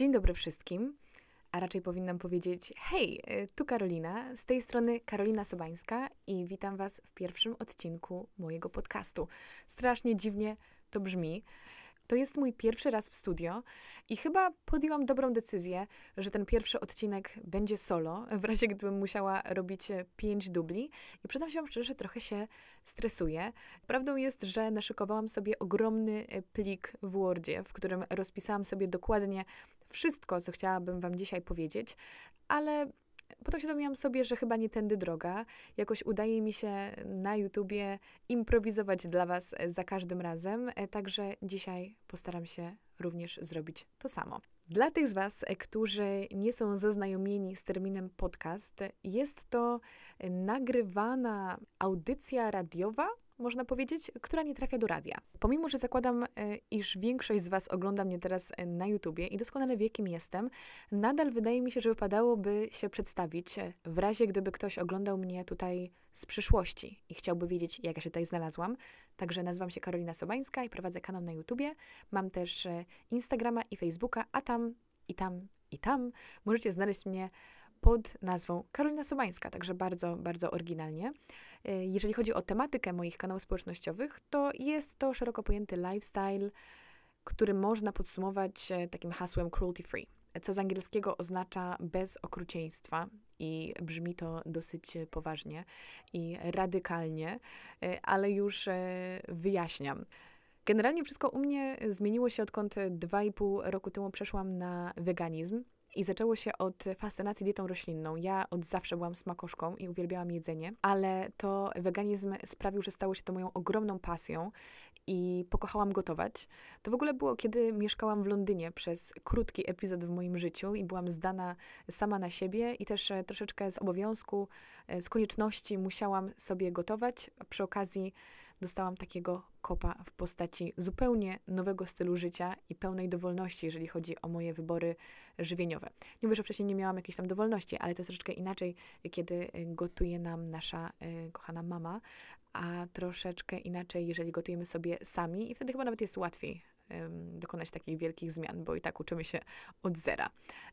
Dzień dobry wszystkim, a raczej powinnam powiedzieć: Hej, e, tu Karolina, z tej strony Karolina Sobańska i witam Was w pierwszym odcinku mojego podcastu. Strasznie dziwnie to brzmi. To jest mój pierwszy raz w studio i chyba podjęłam dobrą decyzję, że ten pierwszy odcinek będzie solo, w razie gdybym musiała robić e, pięć dubli. I przyznam się Wam szczerze, że trochę się stresuję. Prawdą jest, że naszykowałam sobie ogromny e, plik w Wordzie, w którym rozpisałam sobie dokładnie wszystko, co chciałabym Wam dzisiaj powiedzieć, ale potem świadomiłam sobie, że chyba nie tędy droga. Jakoś udaje mi się na YouTubie improwizować dla Was e, za każdym razem, e, także dzisiaj postaram się również zrobić to samo. Dla tych z Was, e, którzy nie są zaznajomieni z terminem podcast, jest to nagrywana audycja radiowa można powiedzieć, która nie trafia do radia. Pomimo, że zakładam, e, iż większość z Was ogląda mnie teraz e, na YouTubie i doskonale wie, kim jestem, nadal wydaje mi się, że wypadałoby się przedstawić e, w razie, gdyby ktoś oglądał mnie tutaj z przyszłości i chciałby wiedzieć, jak ja się tutaj znalazłam. Także nazywam się Karolina Sobańska i prowadzę kanał na YouTubie. Mam też Instagrama i Facebooka, a tam i tam i tam możecie znaleźć mnie pod nazwą Karolina Sobańska, także bardzo, bardzo oryginalnie. E, jeżeli chodzi o tematykę moich kanałów społecznościowych, to jest to szeroko pojęty lifestyle, który można podsumować e, takim hasłem cruelty free, co z angielskiego oznacza bez okrucieństwa. I brzmi to dosyć poważnie i radykalnie, e, ale już wyjaśniam. Generalnie wszystko u mnie zmieniło się, odkąd 2,5 roku temu przeszłam na weganizm. I zaczęło się od fascynacji dietą roślinną. Ja od zawsze byłam smakoszką i uwielbiałam jedzenie, ale to weganizm sprawił, że stało się to moją ogromną pasją i pokochałam gotować. To w ogóle było, kiedy mieszkałam w Londynie przez krótki epizod w moim życiu i byłam zdana sama na siebie i też e, troszeczkę z obowiązku, e, z konieczności musiałam sobie gotować, przy okazji dostałam takiego kopa w postaci zupełnie nowego stylu życia i pełnej dowolności, jeżeli chodzi o moje wybory żywieniowe. Nie mówię, że wcześniej nie miałam jakiejś tam dowolności, ale to jest troszeczkę inaczej, kiedy y, gotuje nam nasza y, kochana mama, a troszeczkę inaczej, jeżeli gotujemy sobie sami i wtedy chyba nawet jest łatwiej y, dokonać takich wielkich zmian, bo i tak uczymy się od zera.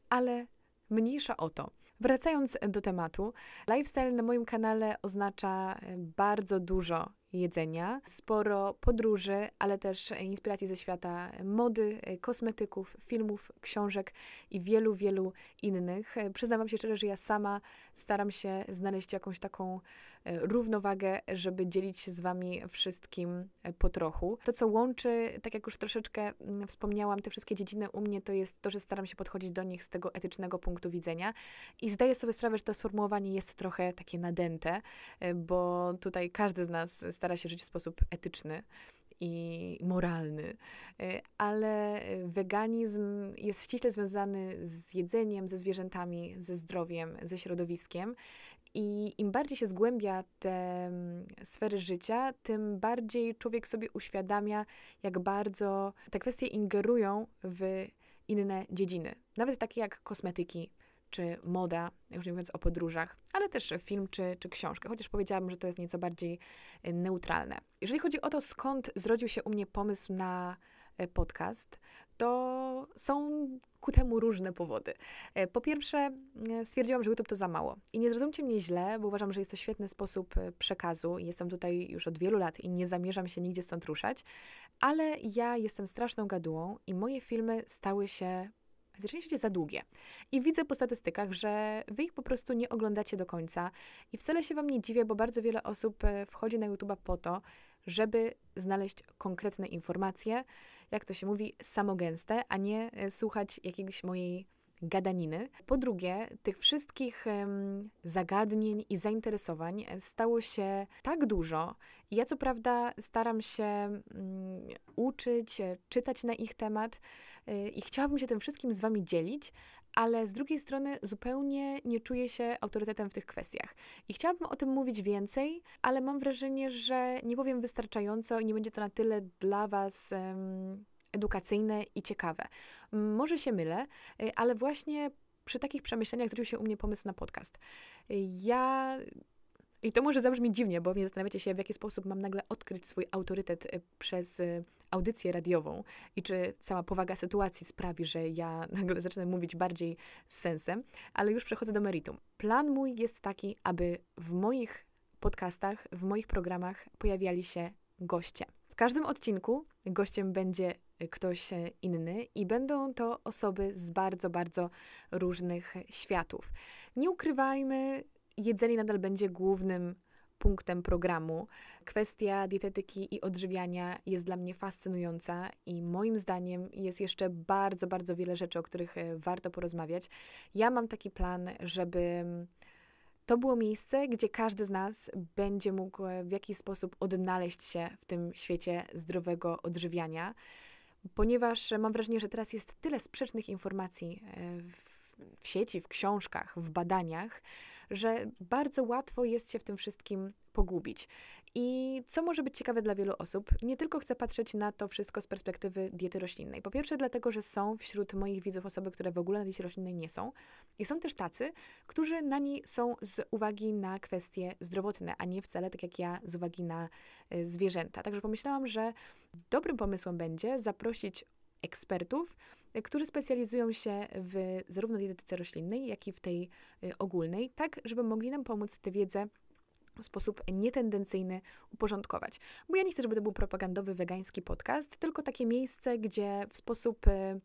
Ale Mniejsza o to. Wracając do tematu, lifestyle na moim kanale oznacza y, bardzo dużo jedzenia, sporo podróży, ale też inspiracji ze świata mody, kosmetyków, filmów, książek i wielu, wielu innych. Przyznam Wam się szczerze, że ja sama staram się znaleźć jakąś taką E, równowagę, żeby dzielić się z Wami wszystkim e, po trochu. To, co łączy, tak jak już troszeczkę mm, wspomniałam, te wszystkie dziedziny u mnie, to jest to, że staram się podchodzić do nich z tego etycznego punktu widzenia i zdaję sobie sprawę, że to sformułowanie jest trochę takie nadęte, e, bo tutaj każdy z nas stara się żyć w sposób etyczny i moralny, ale weganizm jest ściśle związany z jedzeniem, ze zwierzętami, ze zdrowiem, ze środowiskiem i im bardziej się zgłębia te mm, sfery życia, tym bardziej człowiek sobie uświadamia, jak bardzo te kwestie ingerują w inne dziedziny, nawet takie jak kosmetyki czy moda, już nie mówiąc o podróżach, ale też film czy, czy książkę, chociaż powiedziałabym, że to jest nieco bardziej e, neutralne. Jeżeli chodzi o to, skąd zrodził się u mnie pomysł na E, podcast, to są ku temu różne powody. E, po pierwsze, e, stwierdziłam, że YouTube to za mało. I nie zrozumcie mnie źle, bo uważam, że jest to świetny sposób przekazu. Jestem tutaj już od wielu lat i nie zamierzam się nigdzie stąd ruszać, ale ja jestem straszną gadułą i moje filmy stały się zaczynacie za długie. I widzę po statystykach, że wy ich po prostu nie oglądacie do końca. I wcale się wam nie dziwię, bo bardzo wiele osób wchodzi na YouTube'a po to, żeby znaleźć konkretne informacje, jak to się mówi, samogęste, a nie e, słuchać jakiejś mojej gadaniny. Po drugie, tych wszystkich zagadnień i zainteresowań stało się tak dużo. Ja co prawda staram się mm, uczyć, e, czytać na ich temat e, i chciałabym się tym wszystkim z wami dzielić, ale z drugiej strony zupełnie nie czuję się autorytetem w tych kwestiach. I chciałabym o tym mówić więcej, ale mam wrażenie, że nie powiem wystarczająco i nie będzie to na tyle dla was um, edukacyjne i ciekawe. Może się mylę, y, ale właśnie przy takich przemyśleniach zrodził się u mnie pomysł na podcast. Ja i to może zabrzmi dziwnie, bo mnie zastanawiacie się, w jaki sposób mam nagle odkryć swój autorytet y, przez y, audycję radiową i czy cała powaga sytuacji sprawi, że ja nagle zacznę mówić bardziej z sensem, ale już przechodzę do meritum. Plan mój jest taki, aby w moich podcastach, w moich programach pojawiali się goście. W każdym odcinku gościem będzie ktoś inny i będą to osoby z bardzo, bardzo różnych światów. Nie ukrywajmy, jedzenie nadal będzie głównym punktem programu. Kwestia dietetyki i odżywiania jest dla mnie fascynująca i moim zdaniem jest jeszcze bardzo, bardzo wiele rzeczy, o których e, warto porozmawiać. Ja mam taki plan, żeby mm, to było miejsce, gdzie każdy z nas będzie mógł e, w jakiś sposób odnaleźć się w tym świecie zdrowego odżywiania ponieważ e, mam wrażenie, że teraz jest tyle sprzecznych informacji e, w, w sieci, w książkach, w badaniach, że bardzo łatwo jest się w tym wszystkim pogubić. I co może być ciekawe dla wielu osób, nie tylko chcę patrzeć na to wszystko z perspektywy diety roślinnej. Po pierwsze, dlatego, że są wśród moich widzów osoby, które w ogóle na diecie roślinnej nie są, i są też tacy, którzy na niej są z uwagi na kwestie zdrowotne, a nie wcale tak jak ja z uwagi na y, zwierzęta. Także pomyślałam, że dobrym pomysłem będzie zaprosić ekspertów, y, którzy specjalizują się w zarówno dietetyce roślinnej, jak i w tej y, ogólnej, tak żeby mogli nam pomóc tę wiedzę w sposób nietendencyjny uporządkować. Bo ja nie chcę, żeby to był propagandowy wegański podcast, tylko takie miejsce, gdzie w sposób y,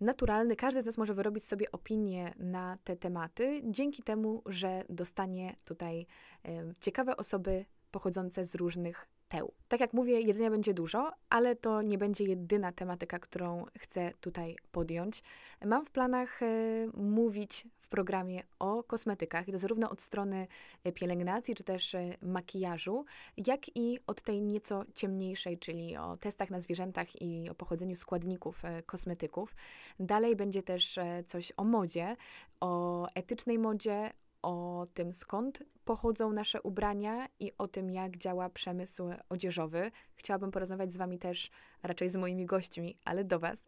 naturalny każdy z nas może wyrobić sobie opinię na te tematy, dzięki temu, że dostanie tutaj ciekawe osoby pochodzące z różnych teł. Tak jak mówię, jedzenia będzie dużo, ale to nie będzie jedyna tematyka, którą chcę tutaj podjąć. Mam w planach e, mówić w programie o kosmetykach, to zarówno od strony e, pielęgnacji, czy też e, makijażu, jak i od tej nieco ciemniejszej, czyli o testach na zwierzętach i o pochodzeniu składników kosmetyków. Dalej będzie też coś o modzie, o etycznej modzie, o tym, skąd pochodzą nasze ubrania i o tym, jak działa przemysł odzieżowy. Chciałabym porozmawiać z Wami też, raczej z moimi gośćmi, ale do Was,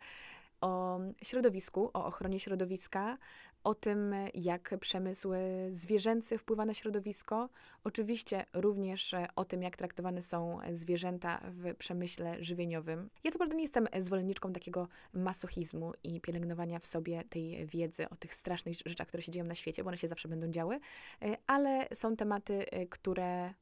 o środowisku, o ochronie środowiska, o tym, jak przemysł zwierzęcy wpływa na środowisko. Oczywiście również e, o tym, jak traktowane są zwierzęta w przemyśle żywieniowym. Ja to tak prawda nie jestem zwolenniczką takiego masochizmu i pielęgnowania w sobie tej wiedzy o tych strasznych rzeczach, które się dzieją na świecie, bo one się zawsze będą działy, e, ale są tematy, e, które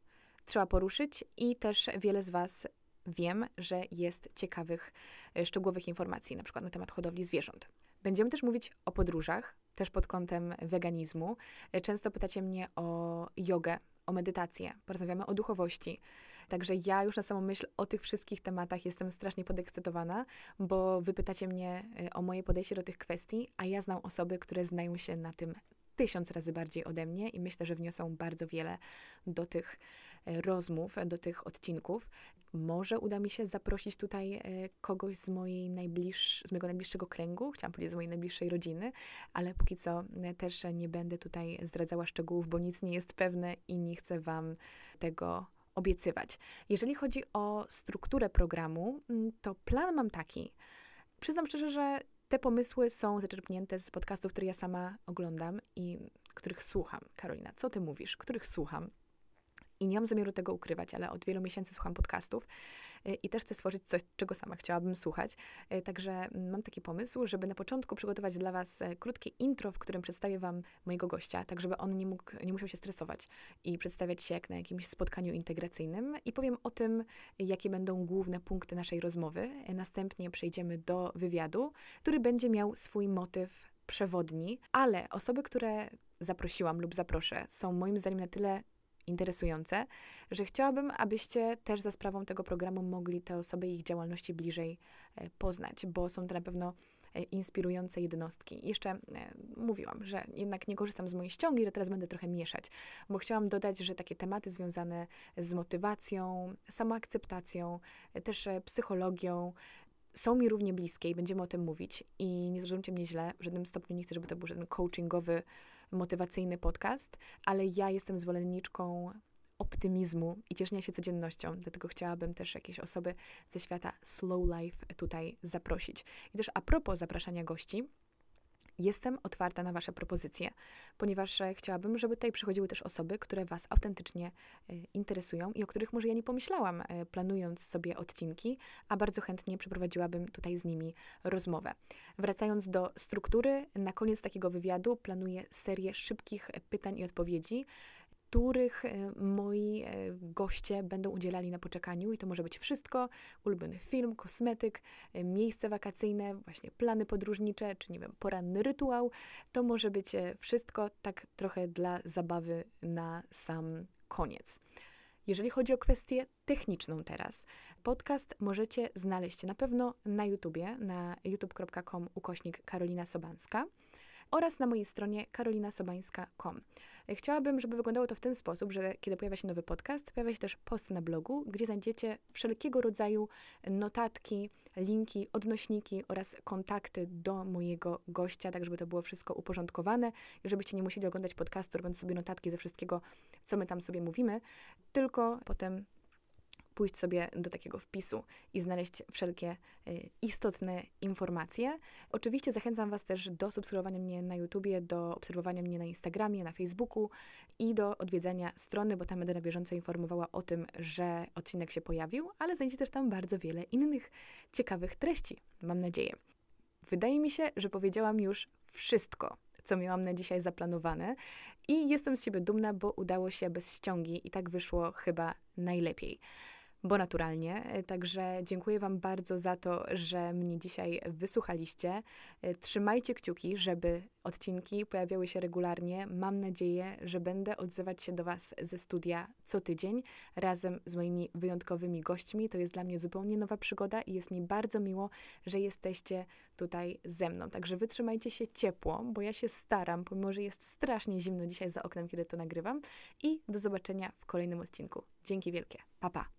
trzeba poruszyć i też wiele z Was wiem, że jest ciekawych, e, szczegółowych informacji, na przykład na temat hodowli zwierząt. Będziemy też mówić o podróżach, też pod kątem weganizmu. E, często pytacie mnie o jogę, o medytację, porozmawiamy o duchowości. Także ja już na samą myśl o tych wszystkich tematach jestem strasznie podekscytowana, bo wy pytacie mnie e, o moje podejście do tych kwestii, a ja znam osoby, które znają się na tym tysiąc razy bardziej ode mnie i myślę, że wniosą bardzo wiele do tych rozmów, do tych odcinków. Może uda mi się zaprosić tutaj e, kogoś z, mojej najbliższej z mojego najbliższego kręgu, chciałam powiedzieć z mojej najbliższej rodziny, ale póki co e, też nie będę tutaj zdradzała szczegółów, bo nic nie jest pewne i nie chcę Wam tego obiecywać. Jeżeli chodzi o strukturę programu, mm, to plan mam taki. Przyznam szczerze, że te pomysły są zaczerpnięte z podcastów, które ja sama oglądam i których słucham. Karolina, co ty mówisz? Których słucham? I nie mam zamiaru tego ukrywać, ale od wielu miesięcy słucham podcastów y, i też chcę stworzyć coś, czego sama chciałabym słuchać. Y, także mm, mam taki pomysł, żeby na początku przygotować dla Was e, krótkie intro, w którym przedstawię Wam mojego gościa, tak żeby on nie, mógł, nie musiał się stresować i przedstawiać się jak na jakimś spotkaniu integracyjnym i powiem o tym, jakie będą główne punkty naszej rozmowy. E, następnie przejdziemy do wywiadu, który będzie miał swój motyw przewodni, ale osoby, które zaprosiłam lub zaproszę, są moim zdaniem na tyle interesujące, że chciałabym, abyście też za sprawą tego programu mogli te osoby i ich działalności bliżej e, poznać, bo są to na pewno e, inspirujące jednostki. Jeszcze e, mówiłam, że jednak nie korzystam z mojej ściągi, ale teraz będę trochę mieszać, bo chciałam dodać, że takie tematy związane z motywacją, samoakceptacją, też psychologią, są mi równie bliskie i będziemy o tym mówić. I nie zrozumcie mnie źle, w żadnym stopniu nie chcę, żeby to był żaden coachingowy motywacyjny podcast, ale ja jestem zwolenniczką optymizmu i cieszenia się codziennością. Dlatego chciałabym też jakieś osoby ze świata slow life tutaj zaprosić. I też a propos zapraszania gości, Jestem otwarta na Wasze propozycje, ponieważ chciałabym, żeby tutaj przychodziły też osoby, które Was autentycznie e, interesują i o których może ja nie pomyślałam, e, planując sobie odcinki, a bardzo chętnie przeprowadziłabym tutaj z nimi rozmowę. Wracając do struktury, na koniec takiego wywiadu planuję serię szybkich pytań i odpowiedzi, których e, moi e, goście będą udzielali na poczekaniu i to może być wszystko, ulubiony film, kosmetyk, e, miejsce wakacyjne, właśnie plany podróżnicze, czy nie wiem, poranny rytuał. To może być wszystko tak trochę dla zabawy na sam koniec. Jeżeli chodzi o kwestię techniczną teraz, podcast możecie znaleźć na pewno na YouTubie, na youtube.com ukośnik Karolina Sobanska oraz na mojej stronie karolinasobańska.com. Chciałabym, żeby wyglądało to w ten sposób, że kiedy pojawia się nowy podcast, pojawia się też post na blogu, gdzie znajdziecie wszelkiego rodzaju notatki, linki, odnośniki oraz kontakty do mojego gościa, tak żeby to było wszystko uporządkowane i żebyście nie musieli oglądać podcastu, robiąc sobie notatki ze wszystkiego, co my tam sobie mówimy, tylko potem pójść sobie do takiego wpisu i znaleźć wszelkie e, istotne informacje. Oczywiście zachęcam Was też do subskrybowania mnie na YouTubie, do obserwowania mnie na Instagramie, na Facebooku i do odwiedzenia strony, bo tam będę na bieżąco informowała o tym, że odcinek się pojawił, ale znajdziecie też tam bardzo wiele innych ciekawych treści, mam nadzieję. Wydaje mi się, że powiedziałam już wszystko co miałam na dzisiaj zaplanowane. I jestem z siebie dumna, bo udało się bez ściągi i tak wyszło chyba najlepiej bo naturalnie. E, także dziękuję Wam bardzo za to, że mnie dzisiaj wysłuchaliście. E, trzymajcie kciuki, żeby odcinki pojawiały się regularnie. Mam nadzieję, że będę odzywać się do Was ze studia co tydzień razem z moimi wyjątkowymi gośćmi. To jest dla mnie zupełnie nowa przygoda i jest mi bardzo miło, że jesteście tutaj ze mną. Także wytrzymajcie się ciepło, bo ja się staram, pomimo że jest strasznie zimno dzisiaj za oknem, kiedy to nagrywam. I do zobaczenia w kolejnym odcinku. Dzięki wielkie. Pa, pa.